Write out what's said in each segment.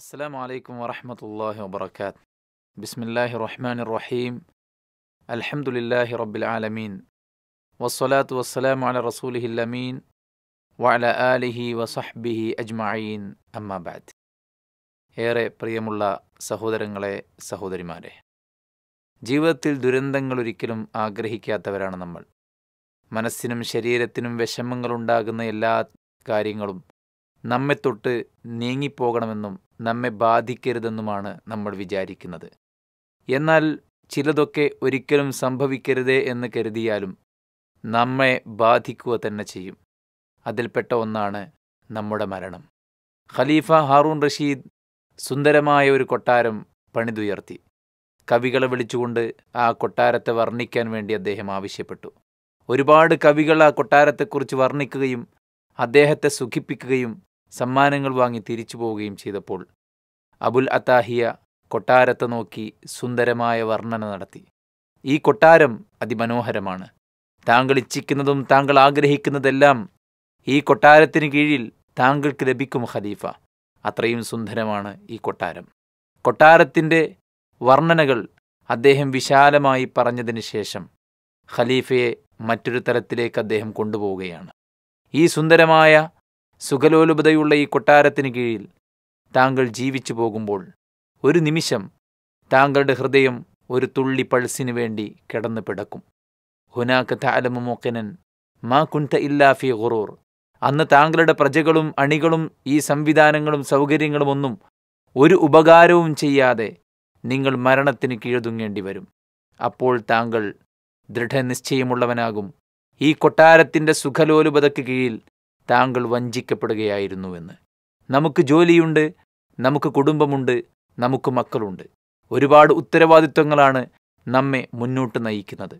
السلام عليكم ورحمة الله وبركاته بسم الله الرحمن الرحيم الحمد لله رب العالمين والصلاة والسلام على رسوله الأمين وعلى آله وصحبه أجمعين أما بعد ഏറെ പ്രിയമുള്ള സഹോദരങ്ങളെ സഹോദരിമാരെ ജീവിതത്തിൽ ദുരന്തങ്ങൾ ഒരിക്കലും ആഗ്രഹിക്കാത്തവരാണ് നമ്മൾ മനസ്സിനും ശരീരത്തിനും വിഷമങ്ങളുണ്ടാകുന്ന എല്ലാ കാര്യങ്ങളും നമ്മെ തൊട്ട് നീങ്ങിപ്പോകണമെന്നും നമ്മെ ബാധിക്കരുതെന്നുമാണ് നമ്മൾ വിചാരിക്കുന്നത് എന്നാൽ ചിലതൊക്കെ ഒരിക്കലും സംഭവിക്കരുതേ എന്ന് കരുതിയാലും നമ്മെ ബാധിക്കുക തന്നെ ചെയ്യും അതിൽപ്പെട്ട ഒന്നാണ് നമ്മുടെ മരണം ഖലീഫ ഹാറൂൺ റഷീദ് സുന്ദരമായ ഒരു കൊട്ടാരം പണിതുയർത്തി കവികളെ വിളിച്ചുകൊണ്ട് ആ കൊട്ടാരത്തെ വർണ്ണിക്കാൻ വേണ്ടി അദ്ദേഹം ആവശ്യപ്പെട്ടു ഒരുപാട് കവികൾ ആ കൊട്ടാരത്തെക്കുറിച്ച് വർണ്ണിക്കുകയും അദ്ദേഹത്തെ സുഖിപ്പിക്കുകയും സമ്മാനങ്ങൾ വാങ്ങി തിരിച്ചു പോവുകയും ചെയ്തപ്പോൾ അബുൽ അത്താഹിയ കൊട്ടാരത്തെ നോക്കി സുന്ദരമായ വർണ്ണന നടത്തി ഈ കൊട്ടാരം അതിമനോഹരമാണ് താങ്കൾ ഇച്ഛിക്കുന്നതും താങ്കൾ ആഗ്രഹിക്കുന്നതെല്ലാം ഈ കൊട്ടാരത്തിന് കീഴിൽ താങ്കൾക്ക് ലഭിക്കും ഖലീഫ അത്രയും സുന്ദരമാണ് ഈ കൊട്ടാരം കൊട്ടാരത്തിൻ്റെ വർണ്ണനകൾ അദ്ദേഹം വിശാലമായി പറഞ്ഞതിന് ശേഷം ഖലീഫയെ മറ്റൊരു തരത്തിലേക്ക് അദ്ദേഹം കൊണ്ടുപോവുകയാണ് ഈ സുന്ദരമായ സുഖലോലുപതയുള്ള ഈ കൊട്ടാരത്തിന് കീഴിൽ താങ്കൾ ജീവിച്ചു പോകുമ്പോൾ ഒരു നിമിഷം താങ്കളുടെ ഹൃദയം ഒരു തുള്ളി പൾസിന് വേണ്ടി കിടന്നു പിടക്കും ഹുനാക്ക് താലമു മാ കുൻത ഇല്ലാഫി ഖുറൂർ അന്ന് താങ്കളുടെ പ്രജകളും അണികളും ഈ സംവിധാനങ്ങളും സൗകര്യങ്ങളും ഒന്നും ഒരു ഉപകാരവും ചെയ്യാതെ നിങ്ങൾ മരണത്തിന് കീഴതുങ്ങേണ്ടി വരും അപ്പോൾ താങ്കൾ ദൃഢനിശ്ചയമുള്ളവനാകും ഈ കൊട്ടാരത്തിൻ്റെ സുഖലോലുപതയ്ക്ക് കീഴിൽ താങ്കൾ വഞ്ചിക്കപ്പെടുകയായിരുന്നുവെന്ന് നമുക്ക് ജോലിയുണ്ട് നമുക്ക് കുടുംബമുണ്ട് നമുക്ക് മക്കളുണ്ട് ഒരുപാട് ഉത്തരവാദിത്വങ്ങളാണ് നമ്മെ മുന്നോട്ട് നയിക്കുന്നത്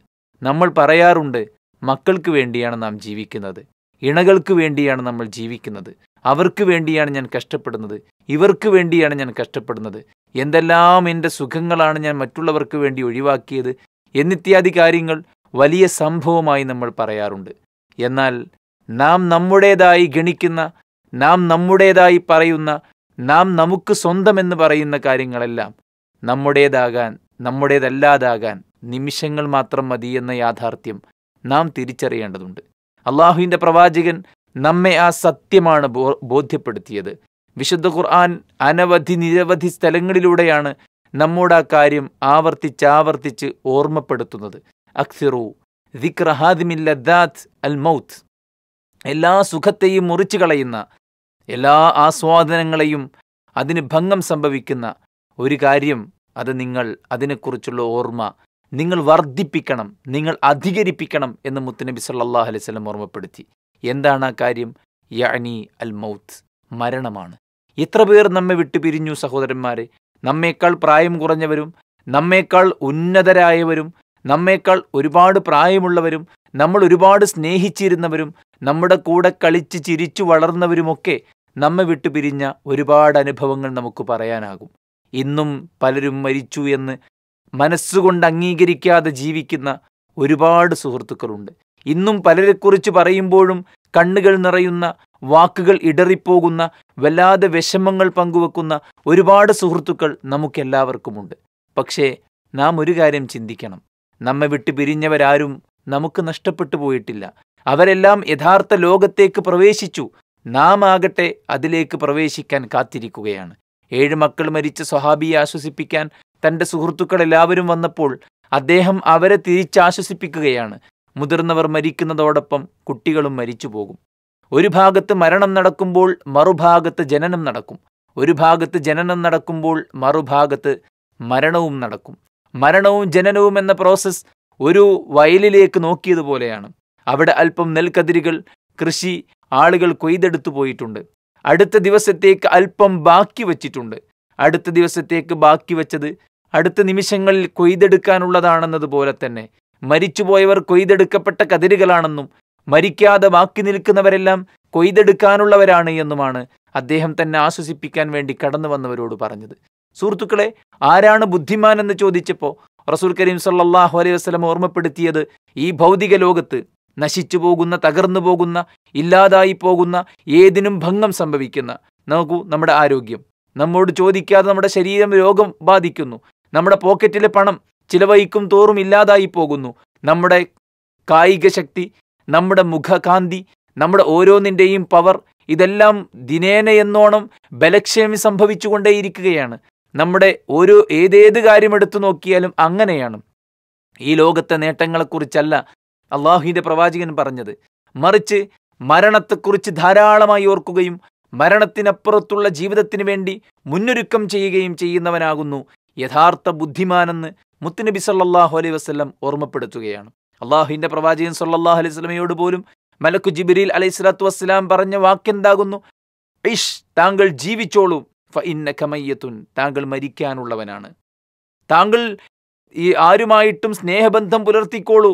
നമ്മൾ പറയാറുണ്ട് മക്കൾക്ക് വേണ്ടിയാണ് നാം ജീവിക്കുന്നത് ഇണകൾക്ക് വേണ്ടിയാണ് നമ്മൾ ജീവിക്കുന്നത് അവർക്ക് വേണ്ടിയാണ് ഞാൻ കഷ്ടപ്പെടുന്നത് ഇവർക്ക് വേണ്ടിയാണ് ഞാൻ കഷ്ടപ്പെടുന്നത് എന്തെല്ലാം എൻ്റെ സുഖങ്ങളാണ് ഞാൻ മറ്റുള്ളവർക്ക് വേണ്ടി ഒഴിവാക്കിയത് എന്നിത്യാദി കാര്യങ്ങൾ വലിയ സംഭവമായി നമ്മൾ പറയാറുണ്ട് എന്നാൽ നാം നമ്മുടേതായി ഗണിക്കുന്ന നാം നമ്മുടേതായി പറയുന്ന നാം നമുക്ക് സ്വന്തമെന്ന് പറയുന്ന കാര്യങ്ങളെല്ലാം നമ്മുടേതാകാൻ നമ്മുടേതല്ലാതാകാൻ നിമിഷങ്ങൾ മാത്രം മതി എന്ന യാഥാർത്ഥ്യം നാം തിരിച്ചറിയേണ്ടതുണ്ട് അള്ളാഹുവിൻ്റെ പ്രവാചകൻ നമ്മെ ആ സത്യമാണ് ബോധ്യപ്പെടുത്തിയത് വിശുദ്ധ ഖുർആൻ അനവധി നിരവധി സ്ഥലങ്ങളിലൂടെയാണ് നമ്മോട് ആ കാര്യം ആവർത്തിച്ചാവർത്തിച്ച് ഓർമ്മപ്പെടുത്തുന്നത് അക്സിറു ദിക്രഹാദിമില്ലദാത്ത് അൽ മൗത്ത് എല്ലാ സുഖത്തെയും മുറിച്ചു കളയുന്ന എല്ലാ ആസ്വാദനങ്ങളെയും അതിന് ഭംഗം സംഭവിക്കുന്ന ഒരു കാര്യം അത് നിങ്ങൾ അതിനെക്കുറിച്ചുള്ള ഓർമ്മ നിങ്ങൾ വർദ്ധിപ്പിക്കണം നിങ്ങൾ അധികരിപ്പിക്കണം എന്ന് മുത്തുനബി സല്ലാഹു അലൈഹി സ്വലം ഓർമ്മപ്പെടുത്തി എന്താണ് ആ കാര്യം യാനി അൽ മൗത്ത് മരണമാണ് എത്ര പേർ നമ്മെ വിട്ടുപിരിഞ്ഞു സഹോദരന്മാരെ നമ്മേക്കാൾ പ്രായം കുറഞ്ഞവരും നമ്മേക്കാൾ ഉന്നതരായവരും നമ്മേക്കാൾ ഒരുപാട് പ്രായമുള്ളവരും നമ്മൾ ഒരുപാട് സ്നേഹിച്ചിരുന്നവരും നമ്മുടെ കൂടെ കളിച്ച് ചിരിച്ചു വളർന്നവരുമൊക്കെ നമ്മെ വിട്ടു പിരിഞ്ഞ ഒരുപാട് അനുഭവങ്ങൾ നമുക്ക് പറയാനാകും ഇന്നും പലരും മരിച്ചു എന്ന് മനസ്സുകൊണ്ട് അംഗീകരിക്കാതെ ജീവിക്കുന്ന ഒരുപാട് സുഹൃത്തുക്കളുണ്ട് ഇന്നും പലരെക്കുറിച്ച് പറയുമ്പോഴും കണ്ണുകൾ നിറയുന്ന വാക്കുകൾ ഇടറിപ്പോകുന്ന വല്ലാതെ വിഷമങ്ങൾ പങ്കുവെക്കുന്ന ഒരുപാട് സുഹൃത്തുക്കൾ നമുക്കെല്ലാവർക്കുമുണ്ട് പക്ഷേ നാം ഒരു കാര്യം ചിന്തിക്കണം നമ്മെ വിട്ടു പിരിഞ്ഞവരാരും നമുക്ക് നഷ്ടപ്പെട്ടു പോയിട്ടില്ല അവരെല്ലാം യഥാർത്ഥ ലോകത്തേക്ക് പ്രവേശിച്ചു നാം ആകട്ടെ അതിലേക്ക് പ്രവേശിക്കാൻ കാത്തിരിക്കുകയാണ് ഏഴ് മക്കൾ മരിച്ച സ്വഹാബിയെ ആശ്വസിപ്പിക്കാൻ തൻ്റെ സുഹൃത്തുക്കൾ എല്ലാവരും വന്നപ്പോൾ അദ്ദേഹം അവരെ തിരിച്ചാശ്വസിപ്പിക്കുകയാണ് മുതിർന്നവർ മരിക്കുന്നതോടൊപ്പം കുട്ടികളും മരിച്ചു പോകും ഒരു ഭാഗത്ത് മരണം നടക്കുമ്പോൾ മറുഭാഗത്ത് ജനനം നടക്കും ഒരു ഭാഗത്ത് ജനനം നടക്കുമ്പോൾ മറുഭാഗത്ത് മരണവും നടക്കും മരണവും ജനനവും എന്ന പ്രോസസ് ഒരു വയലിലേക്ക് നോക്കിയതുപോലെയാണ് അവിടെ അല്പം നെൽക്കതിരുകൾ കൃഷി ആളുകൾ കൊയ്തെടുത്തു പോയിട്ടുണ്ട് അടുത്ത ദിവസത്തേക്ക് അല്പം ബാക്കി വച്ചിട്ടുണ്ട് അടുത്ത ദിവസത്തേക്ക് ബാക്കി വച്ചത് അടുത്ത നിമിഷങ്ങളിൽ കൊയ്തെടുക്കാനുള്ളതാണെന്നതുപോലെ തന്നെ മരിച്ചുപോയവർ കൊയ്തെടുക്കപ്പെട്ട കതിരുകളാണെന്നും മരിക്കാതെ ബാക്കി നിൽക്കുന്നവരെല്ലാം കൊയ്തെടുക്കാനുള്ളവരാണ് എന്നുമാണ് അദ്ദേഹം തന്നെ ആശ്വസിപ്പിക്കാൻ വേണ്ടി കടന്നു വന്നവരോട് പറഞ്ഞത് സുഹൃത്തുക്കളെ ആരാണ് ബുദ്ധിമാൻ എന്ന് ചോദിച്ചപ്പോൾ റസൂൽ കരീം സല്ലാഹു അലൈഹി വസ്ലം ഓർമ്മപ്പെടുത്തിയത് ഈ ഭൗതിക ലോകത്ത് നശിച്ചു പോകുന്ന തകർന്നു പോകുന്ന ഇല്ലാതായി പോകുന്ന ഏതിനും ഭംഗം സംഭവിക്കുന്ന നോക്കൂ നമ്മുടെ ആരോഗ്യം നമ്മോട് ചോദിക്കാതെ നമ്മുടെ ശരീരം രോഗം ബാധിക്കുന്നു നമ്മുടെ പോക്കറ്റിലെ പണം ചിലവഴിക്കും തോറും ഇല്ലാതായി പോകുന്നു നമ്മുടെ കായിക ശക്തി നമ്മുടെ മുഖകാന്തി നമ്മുടെ ഓരോന്നിൻ്റെയും പവർ ഇതെല്ലാം ദിനേന എന്നോണം ബലക്ഷേമി സംഭവിച്ചുകൊണ്ടേയിരിക്കുകയാണ് നമ്മുടെ ഓരോ ഏതേത് കാര്യമെടുത്തു നോക്കിയാലും അങ്ങനെയാണ് ഈ ലോകത്തെ നേട്ടങ്ങളെക്കുറിച്ചല്ല അള്ളാഹുവിൻ്റെ പ്രവാചകൻ പറഞ്ഞത് മറിച്ച് മരണത്തെക്കുറിച്ച് ധാരാളമായി ഓർക്കുകയും മരണത്തിനപ്പുറത്തുള്ള ജീവിതത്തിന് വേണ്ടി മുന്നൊരുക്കം ചെയ്യുകയും ചെയ്യുന്നവനാകുന്നു യഥാർത്ഥ ബുദ്ധിമാനെന്ന് മുത്തുനബി സല്ലാഹു അലൈഹി വസ്ലം ഓർമ്മപ്പെടുത്തുകയാണ് അള്ളാഹുവിൻ്റെ പ്രവാചകൻ സല്ലാഹു അലൈഹി സ്വലമയോട് പോലും മലക്കു ജിബിരിൽ അലൈഹി സ്വലാത്തു വസ്സലാം പറഞ്ഞ വാക്കെന്താകുന്നു ഇഷ് താങ്കൾ ജീവിച്ചോളൂ ഫ ഇന്ന താങ്കൾ മരിക്കാനുള്ളവനാണ് താങ്കൾ ഈ ആരുമായിട്ടും സ്നേഹബന്ധം പുലർത്തിക്കോളൂ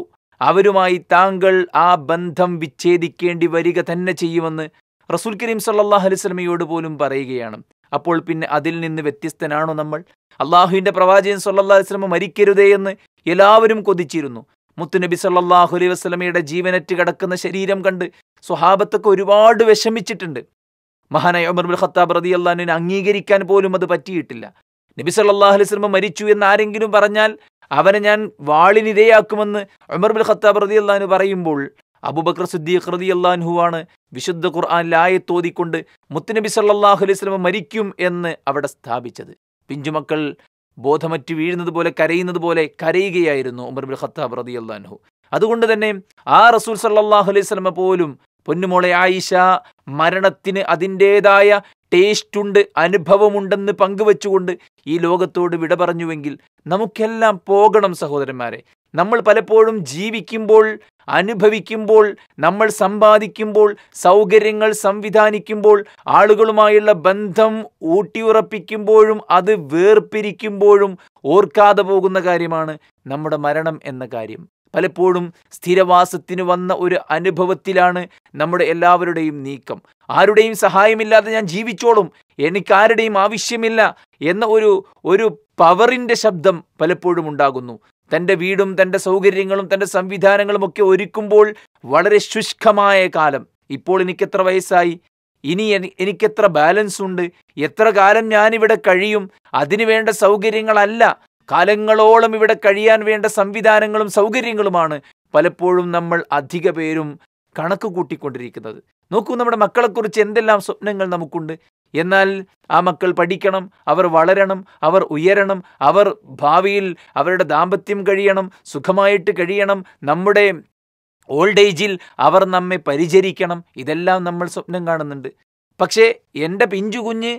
അവരുമായി താങ്കൾ ആ ബന്ധം വിച്ഛേദിക്കേണ്ടി വരിക തന്നെ ചെയ്യുമെന്ന് റസൂൽ കരീം സല്ലാഹു അലുസ്ലമയോട് പോലും പറയുകയാണ് അപ്പോൾ പിന്നെ അതിൽ നിന്ന് വ്യത്യസ്തനാണോ നമ്മൾ അള്ളാഹുവിൻ്റെ പ്രവാചകൻ സല്ലാ വസ്ലമ മരിക്കരുതേ എന്ന് എല്ലാവരും കൊതിച്ചിരുന്നു മുത്തുനബി സല്ലാഹു അലൈ വസ്ലമയുടെ ജീവനറ്റ് കിടക്കുന്ന ശരീരം കണ്ട് സ്വഹാബത്തൊക്കെ ഒരുപാട് വിഷമിച്ചിട്ടുണ്ട് മഹാനായ ഉമർ ബുൽ ഖത്താബ് റതി അള്ളഹാനുവിനെ അംഗീകരിക്കാൻ പോലും അത് പറ്റിയിട്ടില്ല നബി സല്ലാഹു അലൈഹി സ്വലമ മരിച്ചു എന്ന് ആരെങ്കിലും പറഞ്ഞാൽ അവനെ ഞാൻ വാളിനിരയാക്കുമെന്ന് ഉമർ ബിൻ ഖത്താബ് റതി അള്ളാഹു പറയുമ്പോൾ അബുബക്കർ സിദ്ദീഖ് റതി ആണ് വിശുദ്ധ ഖുർആൻ ലായത്തോതിക്കൊണ്ട് മുത്തുനബി സല്ലാഹു അലൈഹി സ്വലമ മരിക്കും എന്ന് അവിടെ സ്ഥാപിച്ചത് പിഞ്ചുമക്കൾ ബോധമറ്റ് വീഴുന്നത് പോലെ കരയുന്നത് പോലെ കരയുകയായിരുന്നു ഉമർ ബിൻ ഖത്താബ് റതി അള്ളാഹു അതുകൊണ്ട് തന്നെ ആ റസൂൽ സല്ലാഹു അലൈഹി സ്വലമ പോലും പൊന്നുമോളെ ആയിഷ മരണത്തിന് അതിൻ്റേതായ ടേസ്റ്റുണ്ട് അനുഭവമുണ്ടെന്ന് പങ്കുവെച്ചുകൊണ്ട് ഈ ലോകത്തോട് വിട പറഞ്ഞുവെങ്കിൽ നമുക്കെല്ലാം പോകണം സഹോദരന്മാരെ നമ്മൾ പലപ്പോഴും ജീവിക്കുമ്പോൾ അനുഭവിക്കുമ്പോൾ നമ്മൾ സമ്പാദിക്കുമ്പോൾ സൗകര്യങ്ങൾ സംവിധാനിക്കുമ്പോൾ ആളുകളുമായുള്ള ബന്ധം ഊട്ടിയുറപ്പിക്കുമ്പോഴും അത് വേർപിരിക്കുമ്പോഴും ഓർക്കാതെ പോകുന്ന കാര്യമാണ് നമ്മുടെ മരണം എന്ന കാര്യം പലപ്പോഴും സ്ഥിരവാസത്തിന് വന്ന ഒരു അനുഭവത്തിലാണ് നമ്മുടെ എല്ലാവരുടെയും നീക്കം ആരുടെയും സഹായമില്ലാതെ ഞാൻ ജീവിച്ചോളും എനിക്ക് ആരുടെയും ആവശ്യമില്ല എന്ന ഒരു ഒരു പവറിൻ്റെ ശബ്ദം പലപ്പോഴും ഉണ്ടാകുന്നു തൻ്റെ വീടും തൻ്റെ സൗകര്യങ്ങളും തൻ്റെ സംവിധാനങ്ങളും ഒക്കെ ഒരുക്കുമ്പോൾ വളരെ ശുഷ്കമായ കാലം ഇപ്പോൾ എനിക്കെത്ര വയസ്സായി ഇനി എനിക്കെത്ര ബാലൻസ് ഉണ്ട് എത്ര കാലം ഞാനിവിടെ കഴിയും അതിനുവേണ്ട വേണ്ട സൗകര്യങ്ങളല്ല കാലങ്ങളോളം ഇവിടെ കഴിയാൻ വേണ്ട സംവിധാനങ്ങളും സൗകര്യങ്ങളുമാണ് പലപ്പോഴും നമ്മൾ അധിക പേരും കണക്ക് കൂട്ടിക്കൊണ്ടിരിക്കുന്നത് നോക്കൂ നമ്മുടെ മക്കളെക്കുറിച്ച് എന്തെല്ലാം സ്വപ്നങ്ങൾ നമുക്കുണ്ട് എന്നാൽ ആ മക്കൾ പഠിക്കണം അവർ വളരണം അവർ ഉയരണം അവർ ഭാവിയിൽ അവരുടെ ദാമ്പത്യം കഴിയണം സുഖമായിട്ട് കഴിയണം നമ്മുടെ ഓൾഡ് ഏജിൽ അവർ നമ്മെ പരിചരിക്കണം ഇതെല്ലാം നമ്മൾ സ്വപ്നം കാണുന്നുണ്ട് പക്ഷേ എൻ്റെ പിഞ്ചു കുഞ്ഞ്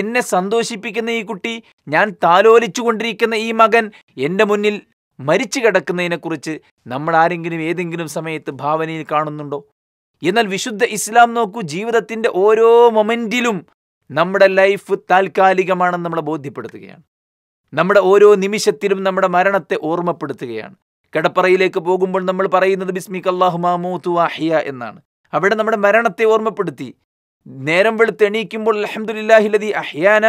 എന്നെ സന്തോഷിപ്പിക്കുന്ന ഈ കുട്ടി ഞാൻ താലോലിച്ചുകൊണ്ടിരിക്കുന്ന ഈ മകൻ എൻ്റെ മുന്നിൽ മരിച്ചു കിടക്കുന്നതിനെക്കുറിച്ച് നമ്മൾ ആരെങ്കിലും ഏതെങ്കിലും സമയത്ത് ഭാവനയിൽ കാണുന്നുണ്ടോ എന്നാൽ വിശുദ്ധ ഇസ്ലാം നോക്കൂ ജീവിതത്തിൻ്റെ ഓരോ മൊമെൻറ്റിലും നമ്മുടെ ലൈഫ് താൽക്കാലികമാണെന്ന് നമ്മളെ ബോധ്യപ്പെടുത്തുകയാണ് നമ്മുടെ ഓരോ നിമിഷത്തിലും നമ്മുടെ മരണത്തെ ഓർമ്മപ്പെടുത്തുകയാണ് കിടപ്പറയിലേക്ക് പോകുമ്പോൾ നമ്മൾ പറയുന്നത് ബിസ്മിക് അള്ളാഹു മാമൂത്തു വാഹിയ എന്നാണ് അവിടെ നമ്മുടെ മരണത്തെ ഓർമ്മപ്പെടുത്തി നേരം വെളുത്ത് എണീക്കുമ്പോൾ അലഹമുല്ലാഹിലതി അഹ്യാന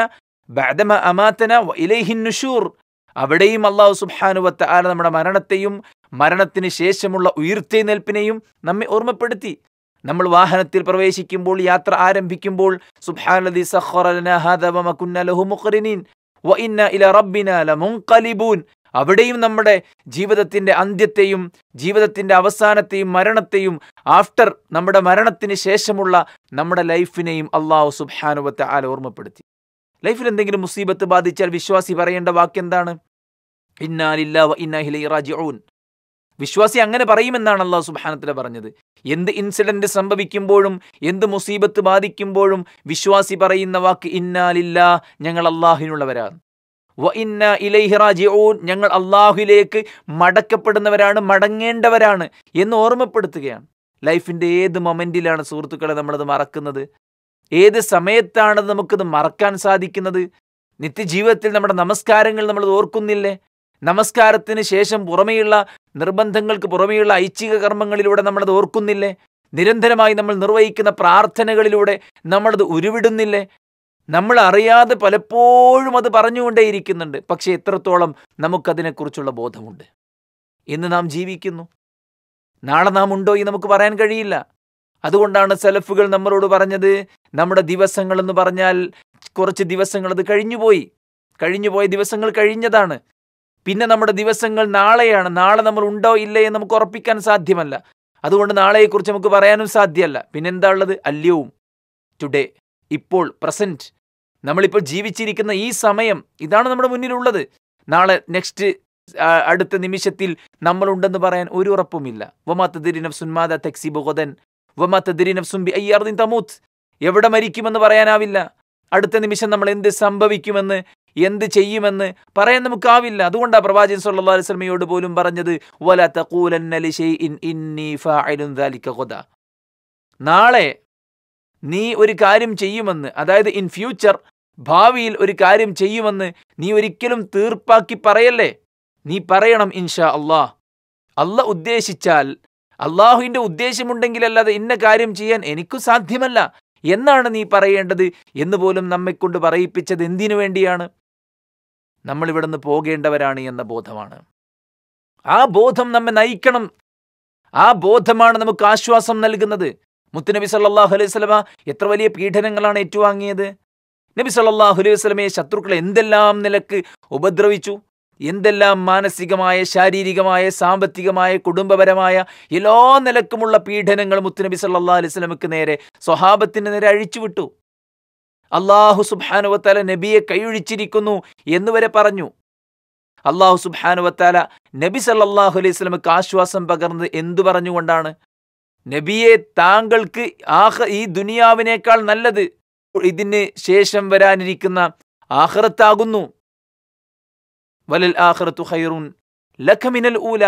ബാദമ അമാത്തന വ ഇലൈഹിൻ നുഷൂർ അവിടെയും അള്ളാഹു സുബ്ഹാനുവത്ത ആല നമ്മുടെ മരണത്തെയും മരണത്തിന് ശേഷമുള്ള ഉയർത്തെഴുന്നേൽപ്പിനെയും നമ്മെ ഓർമ്മപ്പെടുത്തി നമ്മൾ വാഹനത്തിൽ പ്രവേശിക്കുമ്പോൾ യാത്ര ആരംഭിക്കുമ്പോൾ ലമുൻഖലിബൂൻ അവിടെയും നമ്മുടെ ജീവിതത്തിൻ്റെ അന്ത്യത്തെയും ജീവിതത്തിൻ്റെ അവസാനത്തെയും മരണത്തെയും ആഫ്റ്റർ നമ്മുടെ മരണത്തിന് ശേഷമുള്ള നമ്മുടെ ലൈഫിനെയും അള്ളാഹു സുബാനുവത്തെ ആല ഓർമ്മപ്പെടുത്തി ലൈഫിൽ എന്തെങ്കിലും മുസീബത്ത് ബാധിച്ചാൽ വിശ്വാസി പറയേണ്ട വാക്കെന്താണ് ഇന്നാലില്ലാ വ വിശ്വാസി അങ്ങനെ പറയുമെന്നാണ് അള്ളാഹു സുബാനത്തില പറഞ്ഞത് എന്ത് ഇൻസിഡന്റ് സംഭവിക്കുമ്പോഴും എന്ത് മുസീബത്ത് ബാധിക്കുമ്പോഴും വിശ്വാസി പറയുന്ന വാക്ക് ഇന്നാലില്ല ഞങ്ങൾ അള്ളാഹിനുള്ളവരാണ് വ ഇന്ന ഇലൈഹിറാജിഊൻ ഞങ്ങൾ അള്ളാഹുലേക്ക് മടക്കപ്പെടുന്നവരാണ് മടങ്ങേണ്ടവരാണ് എന്ന് ഓർമ്മപ്പെടുത്തുകയാണ് ലൈഫിൻ്റെ ഏത് മൊമെൻറ്റിലാണ് സുഹൃത്തുക്കളെ നമ്മളത് മറക്കുന്നത് ഏത് സമയത്താണ് നമുക്കത് മറക്കാൻ സാധിക്കുന്നത് നിത്യജീവിതത്തിൽ നമ്മുടെ നമസ്കാരങ്ങൾ നമ്മൾ ഓർക്കുന്നില്ലേ നമസ്കാരത്തിന് ശേഷം പുറമെയുള്ള നിർബന്ധങ്ങൾക്ക് പുറമെയുള്ള ഐച്ഛിക കർമ്മങ്ങളിലൂടെ നമ്മളത് ഓർക്കുന്നില്ലേ നിരന്തരമായി നമ്മൾ നിർവഹിക്കുന്ന പ്രാർത്ഥനകളിലൂടെ നമ്മളത് ഉരുവിടുന്നില്ലേ നമ്മൾ അറിയാതെ പലപ്പോഴും അത് പറഞ്ഞുകൊണ്ടേയിരിക്കുന്നുണ്ട് പക്ഷേ എത്രത്തോളം നമുക്കതിനെക്കുറിച്ചുള്ള ബോധമുണ്ട് ഇന്ന് നാം ജീവിക്കുന്നു നാളെ നാം ഉണ്ടോ എന്ന് നമുക്ക് പറയാൻ കഴിയില്ല അതുകൊണ്ടാണ് സെലഫുകൾ നമ്മളോട് പറഞ്ഞത് നമ്മുടെ ദിവസങ്ങൾ എന്ന് പറഞ്ഞാൽ കുറച്ച് ദിവസങ്ങൾ അത് കഴിഞ്ഞുപോയി കഴിഞ്ഞുപോയ ദിവസങ്ങൾ കഴിഞ്ഞതാണ് പിന്നെ നമ്മുടെ ദിവസങ്ങൾ നാളെയാണ് നാളെ നമ്മൾ ഉണ്ടോ ഇല്ലേ എന്ന് നമുക്ക് ഉറപ്പിക്കാൻ സാധ്യമല്ല അതുകൊണ്ട് നാളെയെക്കുറിച്ച് നമുക്ക് പറയാനും സാധ്യമല്ല പിന്നെ എന്താ ഉള്ളത് അല്യവും ടുഡേ ഇപ്പോൾ പ്രസൻറ്റ് നമ്മളിപ്പോൾ ജീവിച്ചിരിക്കുന്ന ഈ സമയം ഇതാണ് നമ്മുടെ മുന്നിലുള്ളത് നാളെ നെക്സ്റ്റ് അടുത്ത നിമിഷത്തിൽ നമ്മളുണ്ടെന്ന് പറയാൻ ഒരു ഉറപ്പുമില്ല തമൂത്ത് എവിടെ മരിക്കുമെന്ന് പറയാനാവില്ല അടുത്ത നിമിഷം നമ്മൾ എന്ത് സംഭവിക്കുമെന്ന് എന്ത് ചെയ്യുമെന്ന് പറയാൻ നമുക്കാവില്ല അതുകൊണ്ടാണ് പ്രവാചകൻ സല്ലല്ലാഹു അലൈഹി പോലും പറഞ്ഞത് ലിശൈഇൻ ഇന്നി ദാലിക ഗദ നാളെ നീ ഒരു കാര്യം ചെയ്യുമെന്ന് അതായത് ഇൻ ഫ്യൂച്ചർ ഭാവിയിൽ ഒരു കാര്യം ചെയ്യുമെന്ന് നീ ഒരിക്കലും തീർപ്പാക്കി പറയല്ലേ നീ പറയണം ഇൻഷാ അള്ളാഹ് അല്ല ഉദ്ദേശിച്ചാൽ അള്ളാഹുവിൻ്റെ ഉദ്ദേശമുണ്ടെങ്കിലല്ലാതെ ഇന്ന കാര്യം ചെയ്യാൻ എനിക്കും സാധ്യമല്ല എന്നാണ് നീ പറയേണ്ടത് എന്ന് പോലും നമ്മെക്കൊണ്ട് പറയിപ്പിച്ചത് എന്തിനു വേണ്ടിയാണ് നമ്മളിവിടെ നിന്ന് പോകേണ്ടവരാണ് എന്ന ബോധമാണ് ആ ബോധം നമ്മെ നയിക്കണം ആ ബോധമാണ് നമുക്ക് ആശ്വാസം നൽകുന്നത് നബി സല്ലാഹു അലൈഹി സ്വലമ എത്ര വലിയ പീഡനങ്ങളാണ് ഏറ്റുവാങ്ങിയത് നബി സല്ലാഹു അലൈഹി സ്വലമയെ ശത്രുക്കൾ എന്തെല്ലാം നിലക്ക് ഉപദ്രവിച്ചു എന്തെല്ലാം മാനസികമായ ശാരീരികമായ സാമ്പത്തികമായ കുടുംബപരമായ എല്ലാ നിലക്കുമുള്ള പീഡനങ്ങൾ മുത്തുനബി സല്ലാ അലിസ്ലമക്ക് നേരെ സ്വഹാബത്തിന് നേരെ അഴിച്ചുവിട്ടു അള്ളാഹു സുബാനുവത്താല നബിയെ കൈയൊഴിച്ചിരിക്കുന്നു എന്ന് വരെ പറഞ്ഞു അള്ളാഹു സുബാനുവത്താല നബി സല്ലാഹു അലൈഹി സ്വലമക്ക് ആശ്വാസം പകർന്നത് എന്തു പറഞ്ഞുകൊണ്ടാണ് നബിയെ താങ്കൾക്ക് ആഹ ഈ ദുനിയാവിനേക്കാൾ നല്ലത് ഇതിന് ശേഷം വരാനിരിക്കുന്ന ആഹ്റത്താകുന്നു വലൽ ആഹ്റത്തു ഹൈറൂൻ ലഖമിനൽ ഊല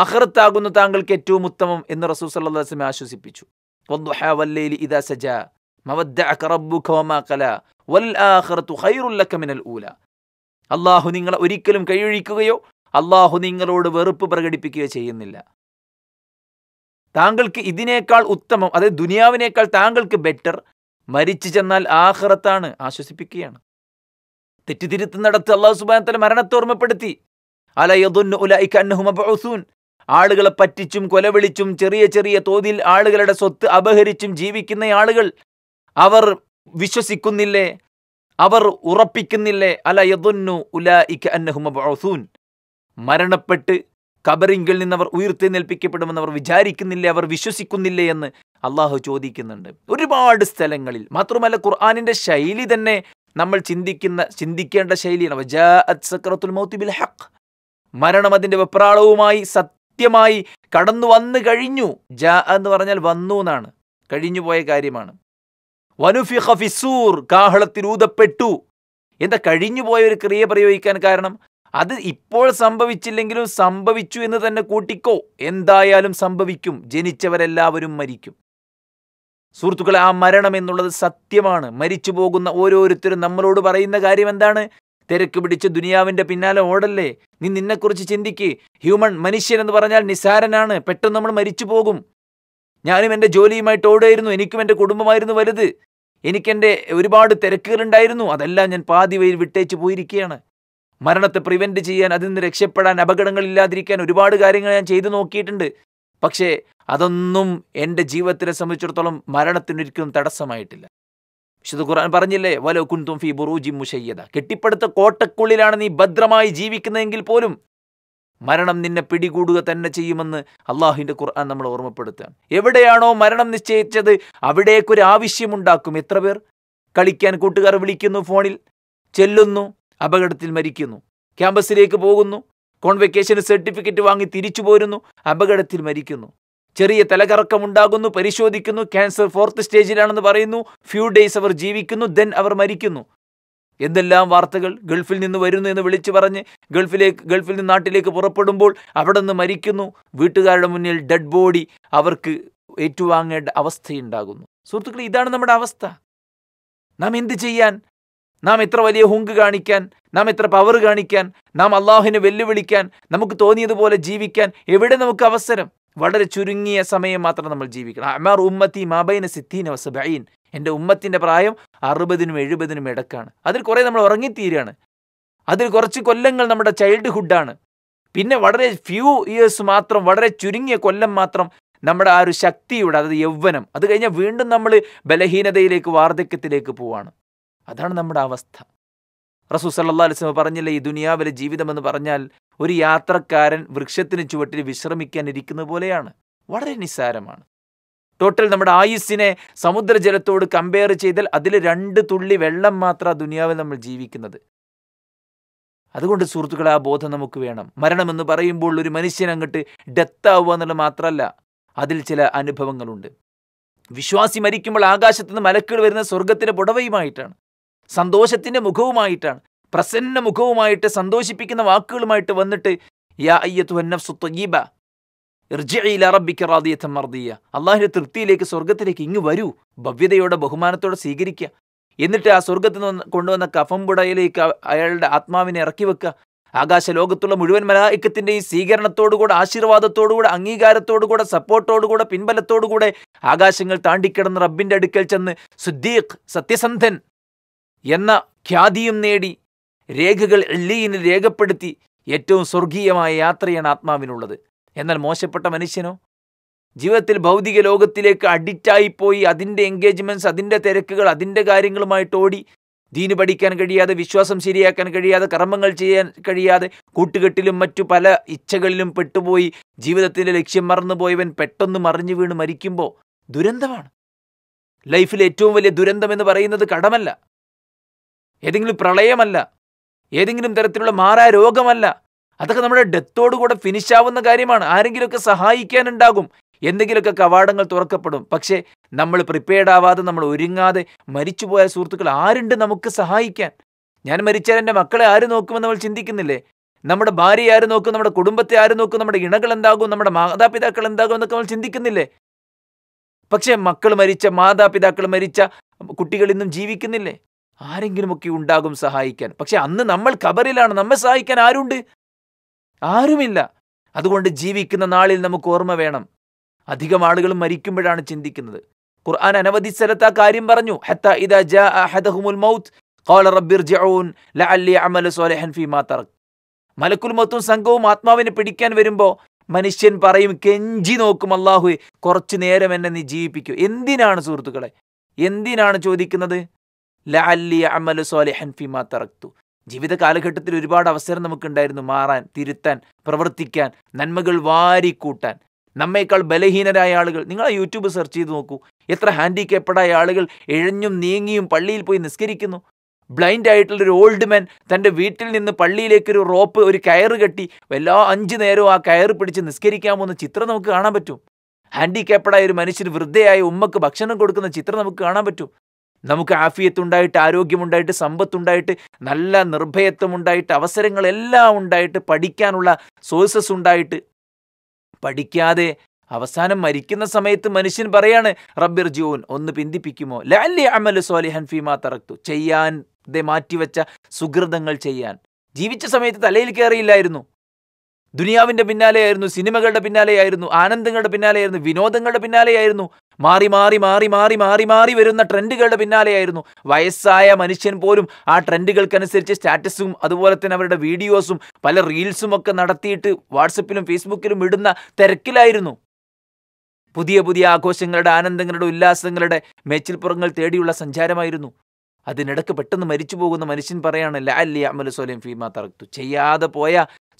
ആഹ്റത്താകുന്നു താങ്കൾക്ക് ഏറ്റവും ഉത്തമം എന്ന് റസൂ സല്ലാസ്മെ ആശ്വസിപ്പിച്ചു ഇദാ സജ അള്ളാഹു നിങ്ങളെ ഒരിക്കലും കഴിയൊഴിക്കുകയോ അള്ളാഹു നിങ്ങളോട് വെറുപ്പ് പ്രകടിപ്പിക്കുകയോ ചെയ്യുന്നില്ല താങ്കൾക്ക് ഇതിനേക്കാൾ ഉത്തമം അതായത് ദുനിയാവിനേക്കാൾ താങ്കൾക്ക് ബെറ്റർ മരിച്ചു ചെന്നാൽ ആഹ്റത്താണ് ആശ്വസിപ്പിക്കുകയാണ് തെറ്റിതിരുത്തുന്നിടത്ത് അള്ളാഹു സുബാനത്തല മരണത്തെ ഓർമ്മപ്പെടുത്തി അല യദുന്നു ആളുകളെ പറ്റിച്ചും കൊലവിളിച്ചും ചെറിയ ചെറിയ തോതിൽ ആളുകളുടെ സ്വത്ത് അപഹരിച്ചും ജീവിക്കുന്ന ആളുകൾ അവർ വിശ്വസിക്കുന്നില്ലേ അവർ ഉറപ്പിക്കുന്നില്ലേ അല യദുന്നു ഉലൈഖ അന്നഹുമബൂസൂൻ മരണപ്പെട്ട് കബറിങ്കിൽ നിന്ന് അവർ ഉയർത്തെന്നേൽപ്പിക്കപ്പെടുമെന്ന് അവർ വിചാരിക്കുന്നില്ലേ അവർ വിശ്വസിക്കുന്നില്ലേ എന്ന് അള്ളാഹു ചോദിക്കുന്നുണ്ട് ഒരുപാട് സ്ഥലങ്ങളിൽ മാത്രമല്ല ഖുർആാനിൻ്റെ ശൈലി തന്നെ നമ്മൾ ചിന്തിക്കുന്ന ചിന്തിക്കേണ്ട ശൈലിയാണ് ബിൽ ഹഖ് മരണം അതിൻ്റെ വെപ്രാളവുമായി സത്യമായി കടന്നു വന്നു കഴിഞ്ഞു ജ എന്ന് പറഞ്ഞാൽ വന്നു എന്നാണ് കഴിഞ്ഞുപോയ കാര്യമാണ് വനുഫി ഹഫിസൂർ കാഹളത്തിൽ ഊതപ്പെട്ടു എന്താ കഴിഞ്ഞുപോയ ഒരു ക്രിയ പ്രയോഗിക്കാൻ കാരണം അത് ഇപ്പോൾ സംഭവിച്ചില്ലെങ്കിലും സംഭവിച്ചു എന്ന് തന്നെ കൂട്ടിക്കോ എന്തായാലും സംഭവിക്കും ജനിച്ചവരെല്ലാവരും മരിക്കും സുഹൃത്തുക്കളെ ആ മരണം എന്നുള്ളത് സത്യമാണ് മരിച്ചു പോകുന്ന ഓരോരുത്തരും നമ്മളോട് പറയുന്ന കാര്യം എന്താണ് തിരക്ക് പിടിച്ച് ദുനിയാവിന്റെ പിന്നാലെ ഓടല്ലേ നീ നിന്നെക്കുറിച്ച് ചിന്തിക്ക് ഹ്യൂമൻ മനുഷ്യൻ എന്ന് പറഞ്ഞാൽ നിസാരനാണ് പെട്ടെന്ന് നമ്മൾ മരിച്ചു പോകും ഞാനും എൻ്റെ ജോലിയുമായിട്ട് ഓടുമായിരുന്നു എനിക്കും എൻ്റെ കുടുംബമായിരുന്നു വലുത് എനിക്കെൻ്റെ ഒരുപാട് തിരക്കുകളുണ്ടായിരുന്നു അതെല്ലാം ഞാൻ പാതി വഴി വിട്ടേച്ച് പോയിരിക്കുകയാണ് മരണത്തെ പ്രിവെൻറ്റ് ചെയ്യാൻ അതിൽ നിന്ന് രക്ഷപ്പെടാൻ അപകടങ്ങളില്ലാതിരിക്കാൻ ഒരുപാട് കാര്യങ്ങൾ ഞാൻ ചെയ്തു നോക്കിയിട്ടുണ്ട് പക്ഷേ അതൊന്നും എൻ്റെ ജീവിതത്തിനെ സംബന്ധിച്ചിടത്തോളം മരണത്തിനൊരിക്കലും തടസ്സമായിട്ടില്ല വിശുദ്ധ ഖുർആൻ പറഞ്ഞില്ലേ വലോ കുൻതും ഫി ബുറൂജി മുഷയ്യത കെട്ടിപ്പടുത്ത കോട്ടക്കുള്ളിലാണ് നീ ഭദ്രമായി ജീവിക്കുന്നതെങ്കിൽ പോലും മരണം നിന്നെ പിടികൂടുക തന്നെ ചെയ്യുമെന്ന് അള്ളാഹുവിൻ്റെ ഖുർആൻ നമ്മൾ ഓർമ്മപ്പെടുത്തുക എവിടെയാണോ മരണം നിശ്ചയിച്ചത് അവിടേക്കൊരു ആവശ്യമുണ്ടാക്കും എത്ര പേർ കളിക്കാൻ കൂട്ടുകാർ വിളിക്കുന്നു ഫോണിൽ ചെല്ലുന്നു അപകടത്തിൽ മരിക്കുന്നു ക്യാമ്പസിലേക്ക് പോകുന്നു കോൺവെക്കേഷന് സർട്ടിഫിക്കറ്റ് വാങ്ങി തിരിച്ചു പോരുന്നു അപകടത്തിൽ മരിക്കുന്നു ചെറിയ തലകറക്കമുണ്ടാകുന്നു പരിശോധിക്കുന്നു ക്യാൻസർ ഫോർത്ത് സ്റ്റേജിലാണെന്ന് പറയുന്നു ഫ്യൂ ഡേയ്സ് അവർ ജീവിക്കുന്നു ദെൻ അവർ മരിക്കുന്നു എന്തെല്ലാം വാർത്തകൾ ഗൾഫിൽ നിന്ന് വരുന്നു എന്ന് വിളിച്ചു പറഞ്ഞ് ഗൾഫിലേക്ക് ഗൾഫിൽ നിന്ന് നാട്ടിലേക്ക് പുറപ്പെടുമ്പോൾ അവിടെ നിന്ന് മരിക്കുന്നു വീട്ടുകാരുടെ മുന്നിൽ ഡെഡ് ബോഡി അവർക്ക് ഏറ്റുവാങ്ങേണ്ട അവസ്ഥയുണ്ടാകുന്നു സുഹൃത്തുക്കൾ ഇതാണ് നമ്മുടെ അവസ്ഥ നാം എന്ത് ചെയ്യാൻ നാം എത്ര വലിയ ഹുങ്ക് കാണിക്കാൻ നാം എത്ര പവർ കാണിക്കാൻ നാം അള്ളാഹുവിനെ വെല്ലുവിളിക്കാൻ നമുക്ക് തോന്നിയതുപോലെ ജീവിക്കാൻ എവിടെ നമുക്ക് അവസരം വളരെ ചുരുങ്ങിയ സമയം മാത്രം നമ്മൾ ജീവിക്കണം അമാർ ഉമ്മത്തി മാബൈന സിദ്ധീൻ വസബൈൻ എൻ്റെ ഉമ്മത്തിൻ്റെ പ്രായം അറുപതിനും എഴുപതിനും ഇടക്കാണ് അതിൽ കുറേ നമ്മൾ ഉറങ്ങിത്തീരാണ് അതിൽ കുറച്ച് കൊല്ലങ്ങൾ നമ്മുടെ ചൈൽഡ്ഹുഡാണ് പിന്നെ വളരെ ഫ്യൂ ഇയേഴ്സ് മാത്രം വളരെ ചുരുങ്ങിയ കൊല്ലം മാത്രം നമ്മുടെ ആ ഒരു ശക്തിയുടെ അതായത് യൗവനം അത് കഴിഞ്ഞാൽ വീണ്ടും നമ്മൾ ബലഹീനതയിലേക്ക് വാർദ്ധക്യത്തിലേക്ക് പോവാണ് അതാണ് നമ്മുടെ അവസ്ഥ റസൂ സല്ലാ അലിസ്ലം പറഞ്ഞില്ലേ ഈ ദുനിയാവിലെ ജീവിതമെന്ന് പറഞ്ഞാൽ ഒരു യാത്രക്കാരൻ വൃക്ഷത്തിന് ചുവട്ടിൽ വിശ്രമിക്കാൻ ഇരിക്കുന്ന പോലെയാണ് വളരെ നിസ്സാരമാണ് ടോട്ടൽ നമ്മുടെ ആയുസ്സിനെ സമുദ്രജലത്തോട് കമ്പയർ ചെയ്താൽ അതിൽ രണ്ട് തുള്ളി വെള്ളം മാത്രമാണ് ദുനിയാവിൽ നമ്മൾ ജീവിക്കുന്നത് അതുകൊണ്ട് സുഹൃത്തുക്കളെ ആ ബോധം നമുക്ക് വേണം മരണമെന്ന് പറയുമ്പോൾ ഒരു മനുഷ്യൻ അങ്ങോട്ട് ആവുക എന്നുള്ളത് മാത്രമല്ല അതിൽ ചില അനുഭവങ്ങളുണ്ട് വിശ്വാസി മരിക്കുമ്പോൾ ആകാശത്തുനിന്ന് മലക്കുകൾ വരുന്ന സ്വർഗത്തിൻ്റെ പുടവയുമായിട്ടാണ് സന്തോഷത്തിൻ്റെ മുഖവുമായിട്ടാണ് പ്രസന്ന മുഖവുമായിട്ട് സന്തോഷിപ്പിക്കുന്ന വാക്കുകളുമായിട്ട് വന്നിട്ട് യാ അയ്യത്തു ഹന്നഫ്സു ത്വയ്യീബ മർദിയ അള്ളാഹിൻ്റെ തൃപ്തിയിലേക്ക് സ്വർഗത്തിലേക്ക് ഇങ്ങ് വരൂ ഭവ്യതയോടെ ബഹുമാനത്തോടെ സ്വീകരിക്കുക എന്നിട്ട് ആ സ്വർഗത്തിൽ നിന്ന് കൊണ്ടുവന്ന കഫംപുടയിലേക്ക് അയാളുടെ ആത്മാവിനെ ഇറക്കി വെക്കുക ആകാശ ലോകത്തുള്ള മുഴുവൻ മലായിക്കത്തിന്റെ ഈ സ്വീകരണത്തോടുകൂടെ ആശീർവാദത്തോടുകൂടെ അംഗീകാരത്തോടുകൂടെ സപ്പോർട്ടോടുകൂടെ പിൻബലത്തോടുകൂടെ ആകാശങ്ങൾ താണ്ടിക്കിടന്ന് റബ്ബിൻ്റെ അടുക്കൽ ചെന്ന് സുദ്ദീഖ് സത്യസന്ധൻ എന്ന ഖ്യാതിയും നേടി രേഖകൾ എല്ലീനിൽ രേഖപ്പെടുത്തി ഏറ്റവും സ്വർഗീയമായ യാത്രയാണ് ആത്മാവിനുള്ളത് എന്നാൽ മോശപ്പെട്ട മനുഷ്യനോ ജീവിതത്തിൽ ഭൗതിക ലോകത്തിലേക്ക് അഡിക്റ്റായിപ്പോയി അതിൻ്റെ എൻഗേജ്മെൻറ്റ്സ് അതിൻ്റെ തിരക്കുകൾ അതിൻ്റെ കാര്യങ്ങളുമായിട്ട് ഓടി ദീന് പഠിക്കാൻ കഴിയാതെ വിശ്വാസം ശരിയാക്കാൻ കഴിയാതെ കർമ്മങ്ങൾ ചെയ്യാൻ കഴിയാതെ കൂട്ടുകെട്ടിലും മറ്റു പല ഇച്ഛകളിലും പെട്ടുപോയി ജീവിതത്തിൻ്റെ ലക്ഷ്യം മറന്നുപോയവൻ പെട്ടെന്ന് മറിഞ്ഞു വീണ് മരിക്കുമ്പോൾ ദുരന്തമാണ് ലൈഫിലെ ഏറ്റവും വലിയ ദുരന്തം എന്ന് പറയുന്നത് കടമല്ല ഏതെങ്കിലും പ്രളയമല്ല ഏതെങ്കിലും തരത്തിലുള്ള മാറാ രോഗമല്ല അതൊക്കെ നമ്മുടെ ഡെത്തോടുകൂടെ ഫിനിഷാവുന്ന കാര്യമാണ് ആരെങ്കിലുമൊക്കെ സഹായിക്കാനുണ്ടാകും എന്തെങ്കിലുമൊക്കെ കവാടങ്ങൾ തുറക്കപ്പെടും പക്ഷേ നമ്മൾ പ്രിപ്പയർഡ് ആവാതെ നമ്മൾ ഒരുങ്ങാതെ മരിച്ചുപോയ സുഹൃത്തുക്കൾ ആരുണ്ട് നമുക്ക് സഹായിക്കാൻ ഞാൻ മരിച്ചാൽ എൻ്റെ മക്കളെ ആര് നോക്കുമെന്ന് നമ്മൾ ചിന്തിക്കുന്നില്ലേ നമ്മുടെ ഭാര്യ ആര് നോക്കും നമ്മുടെ കുടുംബത്തെ ആര് നോക്കും നമ്മുടെ ഇണകൾ എന്താകും നമ്മുടെ മാതാപിതാക്കൾ എന്താകും എന്നൊക്കെ നമ്മൾ ചിന്തിക്കുന്നില്ലേ പക്ഷേ മക്കൾ മരിച്ച മാതാപിതാക്കൾ മരിച്ച കുട്ടികളിന്നും ജീവിക്കുന്നില്ലേ ആരെങ്കിലുമൊക്കെ ഉണ്ടാകും സഹായിക്കാൻ പക്ഷെ അന്ന് നമ്മൾ കബറിലാണ് നമ്മെ സഹായിക്കാൻ ആരുണ്ട് ആരുമില്ല അതുകൊണ്ട് ജീവിക്കുന്ന നാളിൽ നമുക്ക് ഓർമ്മ വേണം അധികം ആളുകൾ മരിക്കുമ്പോഴാണ് ചിന്തിക്കുന്നത് ഖുർആൻ അനവധി സ്ഥലത്ത് ആ കാര്യം പറഞ്ഞു ഹത്ത ജാ അഹദഹുമുൽ മൗത്ത് ഖാല റബ്ബിർ ലഅല്ലി സ്വാലിഹൻ തറക് സംഘവും ആത്മാവിനെ പിടിക്കാൻ വരുമ്പോൾ മനുഷ്യൻ പറയും കെഞ്ചി നോക്കും അള്ളാഹു കുറച്ചു നേരം എന്നെ നീ ജീവിപ്പിക്കൂ എന്തിനാണ് സുഹൃത്തുക്കളെ എന്തിനാണ് ചോദിക്കുന്നത് ലഅല്ലി അമലു സോലിഹൻ ഫിമാ തറക്തു ജീവിത കാലഘട്ടത്തിൽ ഒരുപാട് അവസരം നമുക്കുണ്ടായിരുന്നു മാറാൻ തിരുത്താൻ പ്രവർത്തിക്കാൻ നന്മകൾ വാരിക്കൂട്ടാൻ നമ്മേക്കാൾ ബലഹീനരായ ആളുകൾ നിങ്ങൾ ആ യൂട്യൂബ് സെർച്ച് ചെയ്ത് നോക്കൂ എത്ര ഹാൻഡിക്കേപ്പഡായ ആളുകൾ എഴഞ്ഞും നീങ്ങിയും പള്ളിയിൽ പോയി നിസ്കരിക്കുന്നു ബ്ലൈൻഡ് ആയിട്ടുള്ള ഒരു ഓൾഡ് മാൻ തൻ്റെ വീട്ടിൽ നിന്ന് പള്ളിയിലേക്ക് ഒരു റോപ്പ് ഒരു കയറ് കെട്ടി എല്ലാ അഞ്ച് നേരവും ആ കയർ പിടിച്ച് നിസ്കരിക്കാമെന്ന ചിത്രം നമുക്ക് കാണാൻ പറ്റും ഹാൻഡിക്കാപ്പഡായ ഒരു മനുഷ്യന് വൃദ്ധയായ ഉമ്മക്ക് ഭക്ഷണം കൊടുക്കുന്ന ചിത്രം നമുക്ക് കാണാൻ പറ്റും നമുക്ക് ആഫിയത്തുണ്ടായിട്ട് ആരോഗ്യമുണ്ടായിട്ട് സമ്പത്തുണ്ടായിട്ട് നല്ല നിർഭയത്വമുണ്ടായിട്ട് അവസരങ്ങളെല്ലാം ഉണ്ടായിട്ട് പഠിക്കാനുള്ള സോഴ്സസ് ഉണ്ടായിട്ട് പഠിക്കാതെ അവസാനം മരിക്കുന്ന സമയത്ത് മനുഷ്യൻ പറയാണ് റബ്ബിർ ജോൻ ഒന്ന് പിന്തിപ്പിക്കുമോ ലാലി അമൽ സോലി ഫീമാ തറക്തു ചെയ്യാൻ മാറ്റിവെച്ച സുഹൃതങ്ങൾ ചെയ്യാൻ ജീവിച്ച സമയത്ത് തലയിൽ കയറിയില്ലായിരുന്നു ദുനിയാവിൻ്റെ പിന്നാലെയായിരുന്നു സിനിമകളുടെ പിന്നാലെയായിരുന്നു ആനന്ദങ്ങളുടെ പിന്നാലെയായിരുന്നു വിനോദങ്ങളുടെ പിന്നാലെയായിരുന്നു മാറി മാറി മാറി മാറി മാറി മാറി വരുന്ന ട്രെൻഡുകളുടെ പിന്നാലെയായിരുന്നു വയസ്സായ മനുഷ്യൻ പോലും ആ ട്രെൻഡുകൾക്കനുസരിച്ച് സ്റ്റാറ്റസും അതുപോലെ തന്നെ അവരുടെ വീഡിയോസും പല റീൽസും ഒക്കെ നടത്തിയിട്ട് വാട്സപ്പിലും ഫേസ്ബുക്കിലും ഇടുന്ന തിരക്കിലായിരുന്നു പുതിയ പുതിയ ആഘോഷങ്ങളുടെ ആനന്ദങ്ങളുടെ ഉല്ലാസങ്ങളുടെ മേച്ചിൽപ്പുറങ്ങൾ തേടിയുള്ള സഞ്ചാരമായിരുന്നു അതിനിടക്ക് പെട്ടെന്ന് മരിച്ചു പോകുന്ന മനുഷ്യൻ പറയാണ് ലാലി അമൽ സോലം ഫീമ തറക്തു ചെയ്യാതെ പോയ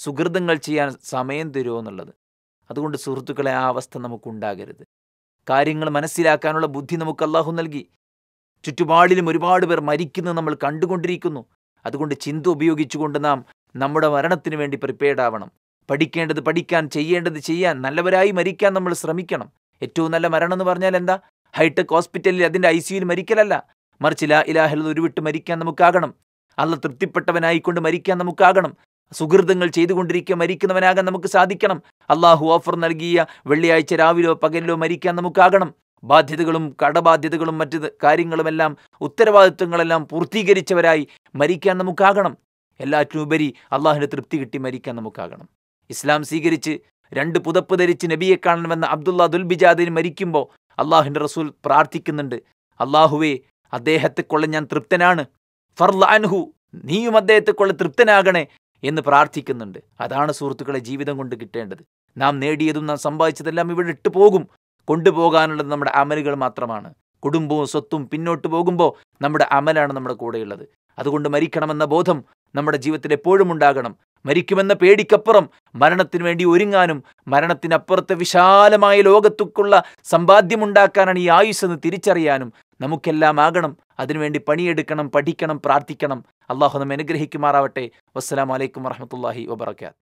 സുഹൃതങ്ങൾ ചെയ്യാൻ സമയം തരുമോ എന്നുള്ളത് അതുകൊണ്ട് സുഹൃത്തുക്കളെ ആ അവസ്ഥ നമുക്കുണ്ടാകരുത് കാര്യങ്ങൾ മനസ്സിലാക്കാനുള്ള ബുദ്ധി നമുക്ക് അള്ളാഹു നൽകി ചുറ്റുപാടിലും ഒരുപാട് പേർ മരിക്കുന്നത് നമ്മൾ കണ്ടുകൊണ്ടിരിക്കുന്നു അതുകൊണ്ട് ചിന്ത ഉപയോഗിച്ചുകൊണ്ട് നാം നമ്മുടെ മരണത്തിന് വേണ്ടി പ്രിപ്പയർഡ് ആവണം പഠിക്കേണ്ടത് പഠിക്കാൻ ചെയ്യേണ്ടത് ചെയ്യാൻ നല്ലവരായി മരിക്കാൻ നമ്മൾ ശ്രമിക്കണം ഏറ്റവും നല്ല മരണം എന്ന് പറഞ്ഞാൽ എന്താ ഹൈടെക് ഹോസ്പിറ്റലിൽ അതിൻ്റെ ഐ സിയിൽ മരിക്കലല്ല മറിച്ച് ലാ ഒരു വിട്ട് മരിക്കാൻ നമുക്കാകണം അല്ല തൃപ്തിപ്പെട്ടവനായിക്കൊണ്ട് മരിക്കാൻ നമുക്കാകണം സുഹൃതങ്ങൾ ചെയ്തുകൊണ്ടിരിക്കുക മരിക്കുന്നവനാകാൻ നമുക്ക് സാധിക്കണം അള്ളാഹു ഓഫർ നൽകിയ വെള്ളിയാഴ്ച രാവിലോ പകലിലോ മരിക്കാൻ നമുക്കാകണം ബാധ്യതകളും കടബാധ്യതകളും മറ്റ് കാര്യങ്ങളുമെല്ലാം ഉത്തരവാദിത്വങ്ങളെല്ലാം പൂർത്തീകരിച്ചവരായി മരിക്കാൻ നമുക്കാകണം ഉപരി അള്ളാഹുവിന് തൃപ്തി കിട്ടി മരിക്കാൻ നമുക്കാകണം ഇസ്ലാം സ്വീകരിച്ച് രണ്ട് പുതപ്പ് ധരിച്ച് നബിയെ കാണണമെന്ന അബ്ദുള്ള ദുൽബിജാദിന് മരിക്കുമ്പോൾ അള്ളാഹുവിൻ്റെ റസൂൽ പ്രാർത്ഥിക്കുന്നുണ്ട് അള്ളാഹുവേ അദ്ദേഹത്തെക്കൊള്ള ഞാൻ തൃപ്തനാണ് അൻഹു നീയും അദ്ദേഹത്തെക്കൊള്ള തൃപ്തനാകണേ എന്ന് പ്രാർത്ഥിക്കുന്നുണ്ട് അതാണ് സുഹൃത്തുക്കളെ ജീവിതം കൊണ്ട് കിട്ടേണ്ടത് നാം നേടിയതും നാം സമ്പാദിച്ചതെല്ലാം ഇവിടെ ഇട്ട് പോകും കൊണ്ടുപോകാനുള്ളത് നമ്മുടെ അമലുകൾ മാത്രമാണ് കുടുംബവും സ്വത്തും പിന്നോട്ട് പോകുമ്പോൾ നമ്മുടെ അമലാണ് നമ്മുടെ കൂടെയുള്ളത് അതുകൊണ്ട് മരിക്കണമെന്ന ബോധം നമ്മുടെ ജീവിതത്തിൽ എപ്പോഴും ഉണ്ടാകണം മരിക്കുമെന്ന പേടിക്കപ്പുറം മരണത്തിനു വേണ്ടി ഒരുങ്ങാനും മരണത്തിനപ്പുറത്തെ വിശാലമായ ലോകത്തുക്കുള്ള സമ്പാദ്യമുണ്ടാക്കാനാണ് ഈ ആയുസ് എന്ന് തിരിച്ചറിയാനും നമുക്കെല്ലാം ആകണം അതിനുവേണ്ടി പണിയെടുക്കണം പഠിക്കണം പ്രാർത്ഥിക്കണം അള്ളാഹു നമ്മെ അനുഗ്രഹിക്കുമാറാവട്ടെ വസ്സലാമലൈക്കും വറഹമത്തല്ലാഹി വബർക്കാത്ത്